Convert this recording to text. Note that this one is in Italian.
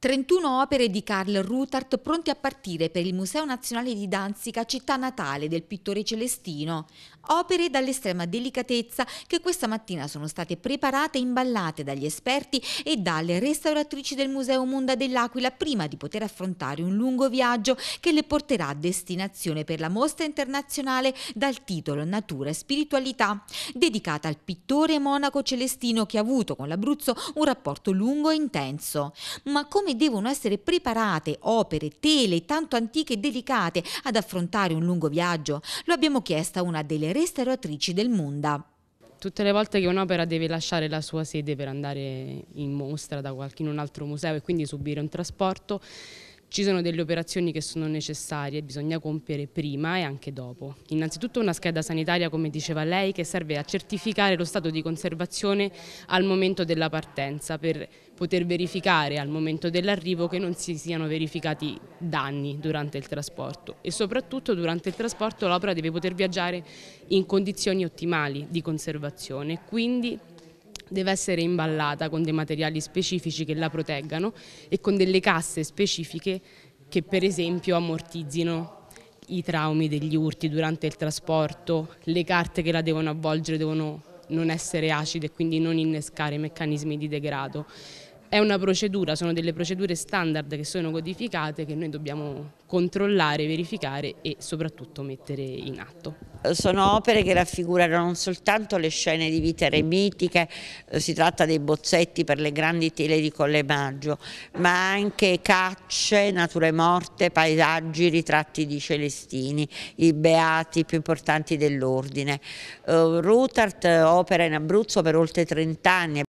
31 opere di Karl Ruthart pronte a partire per il Museo Nazionale di Danzica, città natale del pittore celestino. Opere dall'estrema delicatezza che questa mattina sono state preparate e imballate dagli esperti e dalle restauratrici del Museo Munda dell'Aquila prima di poter affrontare un lungo viaggio che le porterà a destinazione per la mostra internazionale dal titolo Natura e Spiritualità, dedicata al pittore monaco celestino che ha avuto con l'Abruzzo un rapporto lungo e intenso. Ma come persone devono essere preparate, opere, tele tanto antiche e delicate ad affrontare un lungo viaggio? Lo abbiamo chiesto a una delle restauratrici del Munda. Tutte le volte che un'opera deve lasciare la sua sede per andare in mostra da qualche, in un altro museo e quindi subire un trasporto, ci sono delle operazioni che sono necessarie bisogna compiere prima e anche dopo. Innanzitutto una scheda sanitaria, come diceva lei, che serve a certificare lo stato di conservazione al momento della partenza per poter verificare al momento dell'arrivo che non si siano verificati danni durante il trasporto e soprattutto durante il trasporto l'opera deve poter viaggiare in condizioni ottimali di conservazione, quindi deve essere imballata con dei materiali specifici che la proteggano e con delle casse specifiche che per esempio ammortizzino i traumi degli urti durante il trasporto, le carte che la devono avvolgere devono non essere acide e quindi non innescare meccanismi di degrado. È una procedura, sono delle procedure standard che sono codificate che noi dobbiamo controllare, verificare e soprattutto mettere in atto sono opere che raffigurano non soltanto le scene di vite eremitiche, eh, si tratta dei bozzetti per le grandi tele di Colle Maggio, ma anche cacce, nature morte, paesaggi, ritratti di celestini, i beati più importanti dell'ordine. Uh, eh, Rutart opera in Abruzzo per oltre 30 anni,